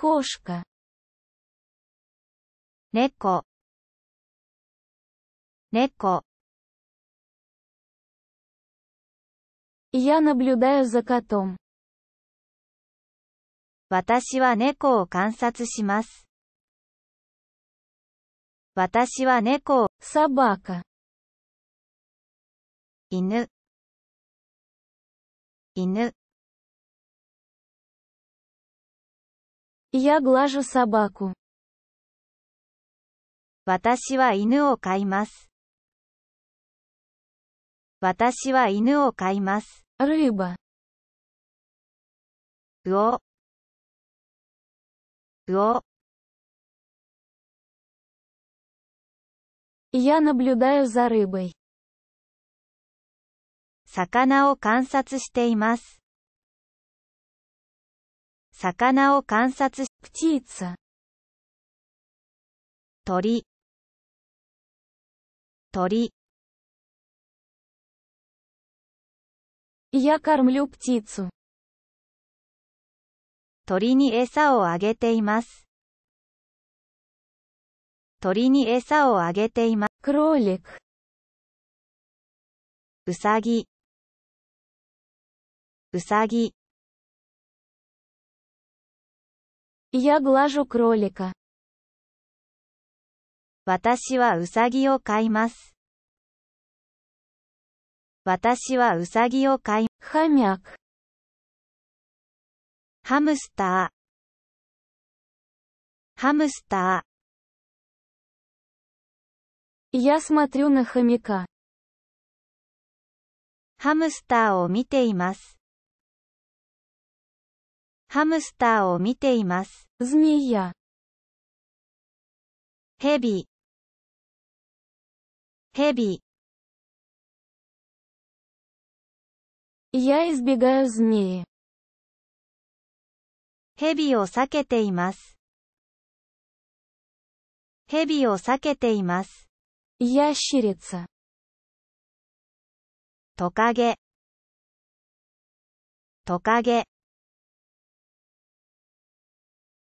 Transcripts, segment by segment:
кошка, 猫猫 Я наблюдаю за котом. 私は猫を観察します。私は猫を、Собака, 犬、犬、Я глажу собаку. 私は犬を飼います。私は犬を飼います。рыба。うお。うお。Я наблюдаю за рыбой. 魚を観察しています。魚を観察し、プチーツ。鳥、鳥。Я кормлю птицу. 鳥に餌をあげています。鳥に餌をあげています。クローリ и к うさぎうさぎ Я глажу кролика. 私はうさぎを買います。私はうさぎを買い、х о ハムスター。ハムスター。Я смотрю на хомяка。ハムスターを見ています。ハムスターを見ています。ズミイヤ。ヘビ。ヘビ。Я избегаю змеи. ヘビを避けています。ヘビを避けています。ящерица トカゲトカゲ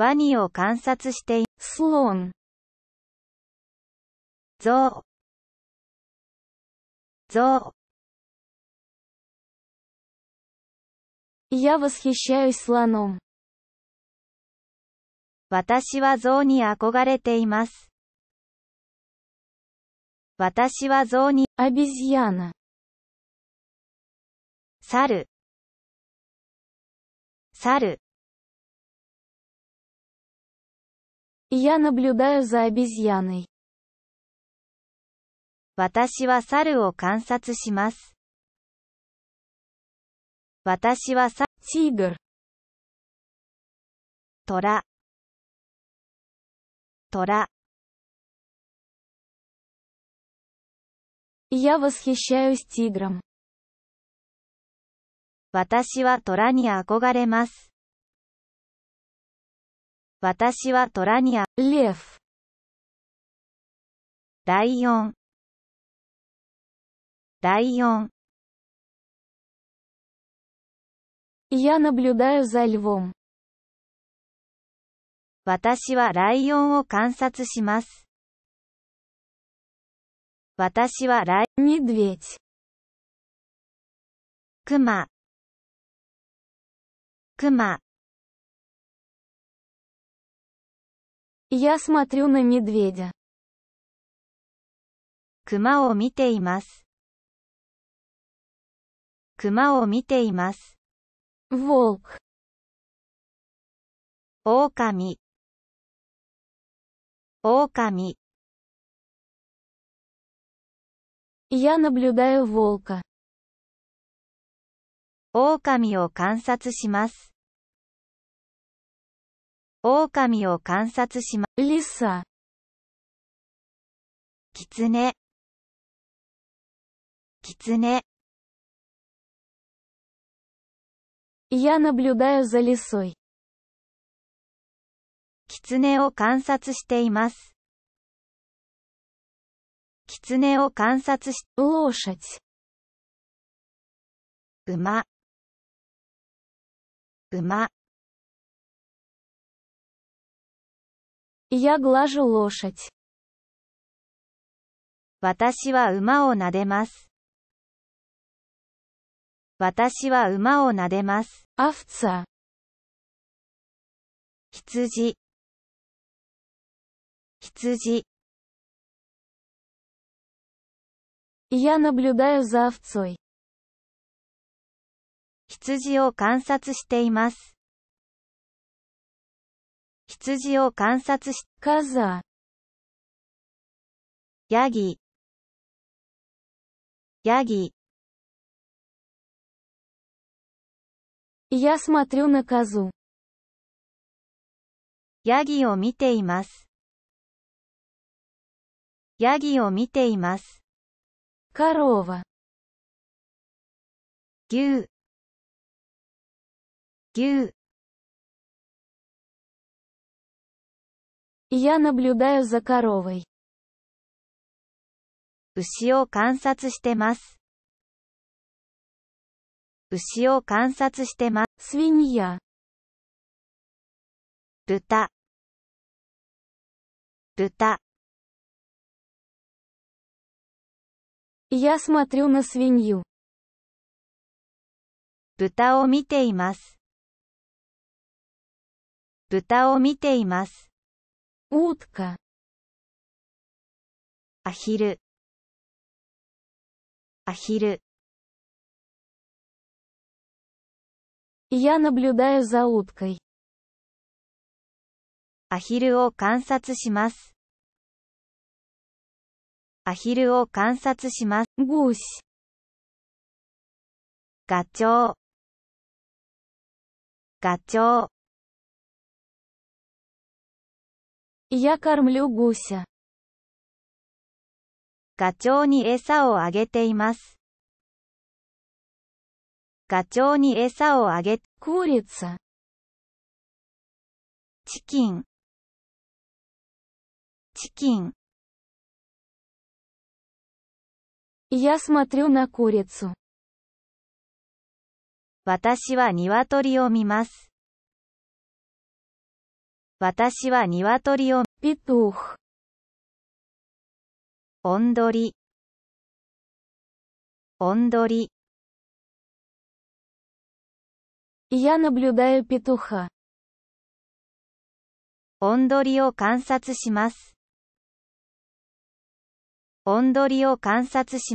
ワニを観察してい、スロン。ゾウ。ゾウ。Я восхищаюсь слоном. 私は象に憧れています。私は象に、アビジアナ。猿。猿。Я наблюдаю за обезьяной. 私は猿を観察します。私はさ、тигр。虎。虎。Я восхищаюсь тигром. 私は虎に憧れます。私はトラにア。Leaf。ライオン。ライオン。Я наблюдаю за львом. 私はライオンを観察します。私はライ、медведь。クマ。クマ。Я смотрю на медведя. 熊を見ています。熊を見ています。волк 狼狼 Я наблюдаю волка. 狼を観察します。狼を観察しま、lisa。狐。狐。Я наблюдаю за лисой. 狐を観察しています。狐を観察し、лошадь。馬。馬。私は馬を撫でます。私は馬を撫でます。ア羊。羊。羊を観察しています。羊を観察し、カザ。ヤギ。ヤギ。Я смотрю на козу. ヤギを見ています。ヤギを見ています。カローは牛牛 Я наблюдаю за к о р о を観察してます。牛を観察してます。スウィニア。豚。豚。Я смотрю на свинью. 豚を見ています。豚を見ています。утка アヒルアヒル Я наблюдаю за уткой. アヒルを観察します。アヒルを観察します。ゴーガチョウ。ガチョウ。Я кормлю гуся. ガチョウに餌をあげています。ガチョウに餌をあげ、クー р ツ。チキン。チキン。Я смотрю на курицу. 私は鶏を見ます。私は鶏を、ピップフ。おんどり。おんどり。Я наблюдаю петуха. おんどりを観察します。おんどりを観察します。